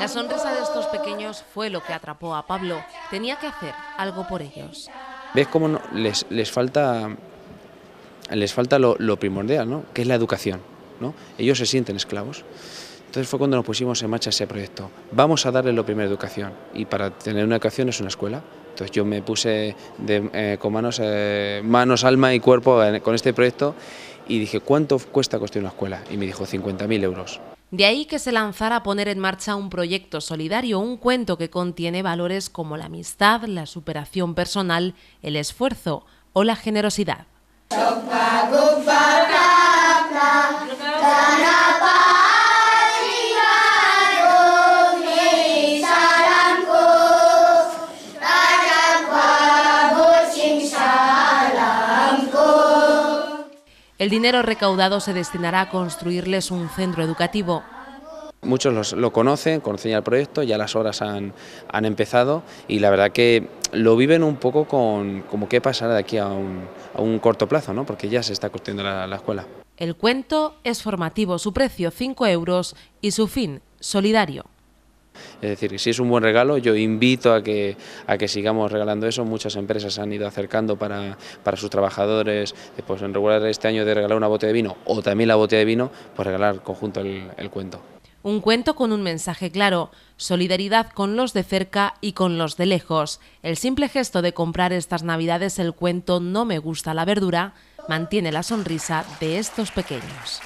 La sonrisa de estos pequeños fue lo que atrapó a Pablo. Tenía que hacer algo por ellos. ¿Ves cómo les, les, falta, les falta lo, primordial, ¿no? que es la educación? ¿no? Ellos se sienten esclavos. Entonces fue cuando nos pusimos en marcha ese proyecto. Vamos a darle lo primero educación. Y para tener una educación es una escuela. Entonces yo me puse eh, con manos, eh, manos, alma y cuerpo con este proyecto y dije, ¿cuánto cuesta construir una escuela? Y me dijo, 50.000 euros. De ahí que se lanzara a poner en marcha un proyecto solidario, un cuento que contiene valores como la amistad, la superación personal, el esfuerzo o la generosidad. El dinero recaudado se destinará a construirles un centro educativo. Muchos lo conocen, conocen el proyecto, ya las horas han, empezado y la verdad que lo viven un poco con como qué pasará de aquí a un, corto plazo, ¿no? porque ya se está construyendo la, la escuela. El cuento es formativo, su precio 5 euros y su fin solidario. Es decir, si es un buen regalo, yo invito a que, sigamos regalando eso. Muchas empresas han ido acercando para, sus trabajadores, eh, pues en regular este año de regalar una botella de vino o también la botella de vino, pues regalar conjunto el cuento. Un cuento con un mensaje claro, solidaridad con los de cerca y con los de lejos. El simple gesto de comprar estas navidades el cuento No me gusta la verdura mantiene la sonrisa de estos pequeños.